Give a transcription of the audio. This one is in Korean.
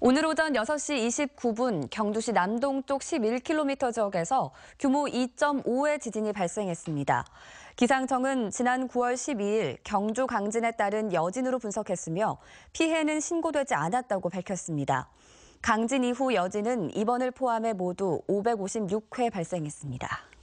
오늘 오전 6시 29분 경주시 남동쪽 11km 지역에서 규모 2.5의 지진이 발생했습니다. 기상청은 지난 9월 12일 경주 강진에 따른 여진으로 분석했으며 피해는 신고되지 않았다고 밝혔습니다. 강진 이후 여진은 이번을 포함해 모두 556회 발생했습니다.